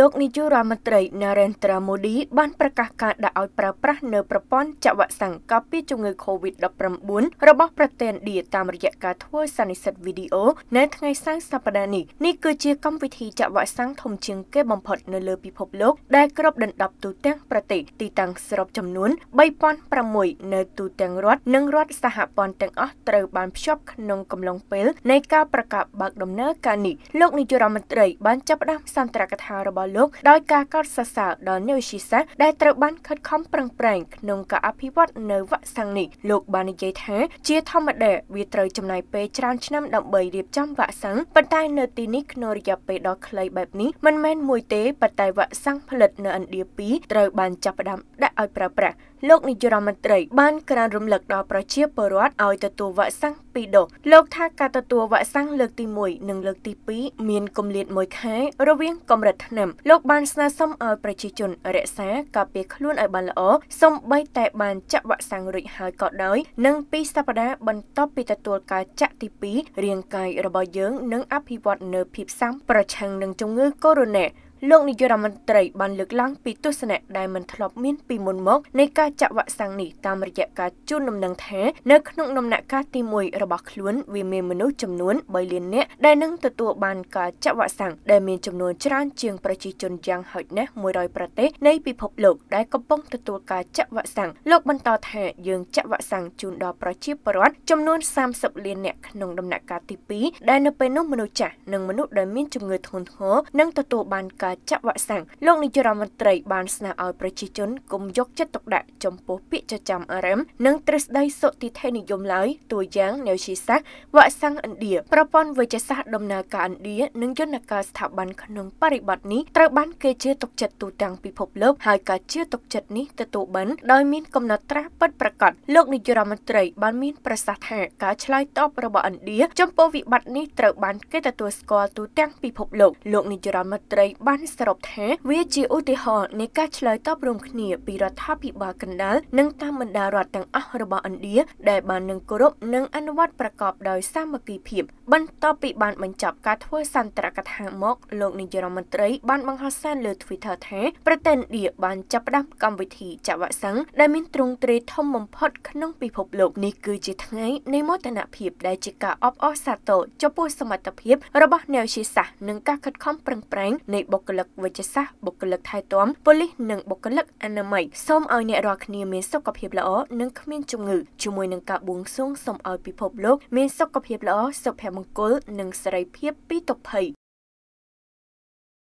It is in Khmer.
លោកនាយករដ្ឋមន្ត្រី Narendra Modi បានប្រកាសការដាក់ឲ្យប្រើប្រាស់ នៅប្រព័ន្ធចាក់វ៉ាក់សាំងកាពីជំងឺ COVID-19 របស់ប្រធានឌីតាមរយៈការធ្វើសន្និសិទវីដេអូនៅថ្ងៃសៅរ៍សប្តាហ៍នេះនេះគឺជាកម្មវិធីចាក់វ៉ាក់សាំងធំជាងគេបំផុតនៅលើពិភពលោកដែលគ្របដណ្ដប់ទូទាំងប្រទេស ទីតាំងសរុបចំនួន3006នៅទូទាំងរដ្ឋនិងរដ្ឋសហព័ន្ធទាំងអស់ត្រូវបានភ្ជាប់ក្នុងកំឡុងពេល នៃការប្រកាសបើកដំណើរការនេះលោកនាយករដ្ឋមន្ត្រីបានចាប់ផ្ដើមសន្ទរកថារបស់លោកដោយការកោតសរសើរដល់អ្នកវិទ្យាសាស្ត្រដែលត្រូវបានខិតខំប្រឹងប្រែងក្នុងការអភិវឌ្ឍនៅវ៉ាក់សាំងនេះលោកបាននិយាយថា ជាធម្មតាវាត្រូវចំណាយពេលច្រើនឆ្នាំដើម្បីរៀបចំវ៉ាក់សាំងប៉ុន្តែនៅទីនេះក្នុងរយៈពេលដ៏ខ្លីបែបនេះមិនមែនមួយទេប៉ុន្តែវ៉ាក់សាំងផលិតនៅឥណ្ឌា2ត្រូវបានចាប់ផ្ដើមដាក់ឲ្យប្រើប្រាស់លោកនាយរដ្ឋមន្ត្រី បានក្រើនរំលឹកដល់ប្រជាពលរដ្ឋឲ្យទទួលវ៉ាក់សាំង2ដូសលោកថាការទទួលវ៉ាក់សាំងលើកទី1និងលើកទី2មានគម្លាត1ខែ រវាង កម្រិតថ្នាំលោកបានស្នើសុំឲ្យប្រជាជន រក្សាការពារខ្លួនឲ្យបានល្អសូម្បីតែបានចាក់វ៉ាក់សាំងរួចហើយក៏ដោយ និងពីសប្តាហ៍បន្ទាប់ពីទទួលការចាក់ទី2រាងកាយរបស់យើងនឹងអភិវឌ្ឍនៅភាពស៊ាំប្រឆាំងនឹងជំងឺកូវីដ -19 លោកនាយករដ្ឋមន្ត្រីបានលើកឡើងពីទស្សនៈដែលមិនធ្លាប់មានពីមុនមកនៃការចាក់វ៉ាក់សាំងនេះតាមរយៈការជូនដំណឹងថានៅក្នុងដំណាក់កាលទី1របស់ខ្លួនវាមានមនុស្សចំនួន3លាននាក់ដែលនឹងទទួលបានការចាក់វ៉ាក់សាំងដែលមានចំនួនច្រើនជាងប្រជាជនយ៉ាងហោចណាស់100ប្រទេសនៃពិភពលោកដែលកំពុងទទួលការចាក់វ៉ាក់សាំងលោកបន្តថាយើងចាក់វ៉ាក់សាំងជូនដល់ប្រជាពលរដ្ឋចំនួន30លាននាក់ក្នុងដំណាក់កាលទី2ដែលនៅពេលនោះមនុស្សចាស់និងមនុស្សដែលមានជំងឺធ្ងន់ធ្ងរនឹងទទួលបានការការចាក់វ៉ាក់សាំងលោកនាយករដ្ឋមន្ត្រីបានស្នើឲ្យប្រជាជនគុំយកចិត្តទុកដាក់ចំពោះពាក្យចចាមអារឹមនិងទ្រឹស្ដីសុតិធិនិយមឡើយតួយ៉ាងនៅជាសាស្ត្រវ៉ាក់សាំងឥណ្ឌាប្រព័ន្ធវេជ្ជសាស្ត្រដំណើរការឥណ្ឌានិងយន្តការស្ថាប័នក្នុងបរិបទនេះត្រូវបានគេជឿទុកចិត្តទូទាំងពិភពលោកហើយការជឿទុកចិត្តនេះទទួលបានដោយមានកំណត់ត្រាស់ពិតប្រាកដលោកនាយករដ្ឋមន្ត្រីបានមានប្រសាសន៍ថា ការឆ្លើយតបរបស់ឥណ្ឌាចំពោះវិបត្តិនេះត្រូវបានគេទទួលស្គាល់ទូទាំងពិភពលោកលោកនាយករដ្ឋមន្ត្រីបានបានសរុបថាវាជាឧទាហរណ៍នៃការឆ្លើយតបរួមគ្នា ពីរដ្ឋាភិបាលកណ្ដាលនិងតាមបណ្ដារដ្ឋទាំងអស់របស់ឥណ្ឌាដែលបាននឹងគោរពនិងអនុវត្តប្រកបដោយសាមគ្គីភាពបន្ទាប់ពីបានបញ្ចប់ការធ្វើសន្ទរកថាមកលោកនាយរដ្ឋមន្ត្រីបានបង្ហោះសារលើ Twitter ថាប្រទេសឥណ្ឌាបានចាប់ផ្ដើមកម្មវិធីចវសង្ឃដែលមានទ្រង់ទ្រាយធំបំផុត ក្នុងពិភពលោកនេះគឺជាថ្ងៃនៃមោទនភាពដែលជាការអបអរសាទរចំពោះសមត្ថភាពរបស់អ្នកវិទ្យាសាស្ត្រនិងការខិតខំប្រឹងប្រែងនៃបុគ្គគ្គលិកវិជ្ជសាស្ត្របុគ្គលិកថែទាំប៉ូលីសនិងបុគ្គលិកអនាម័យសូមឲ្យអ្នករាល់គ្នាមានសុខភាពល្អនិងគ្មានជំងឺជាមួយនឹងការបួងសួងសូមឲ្យពិភពលោកមានសុខភាពល្អសុភមង្គល និងសេរីភាពពីទុក្ខភ័យ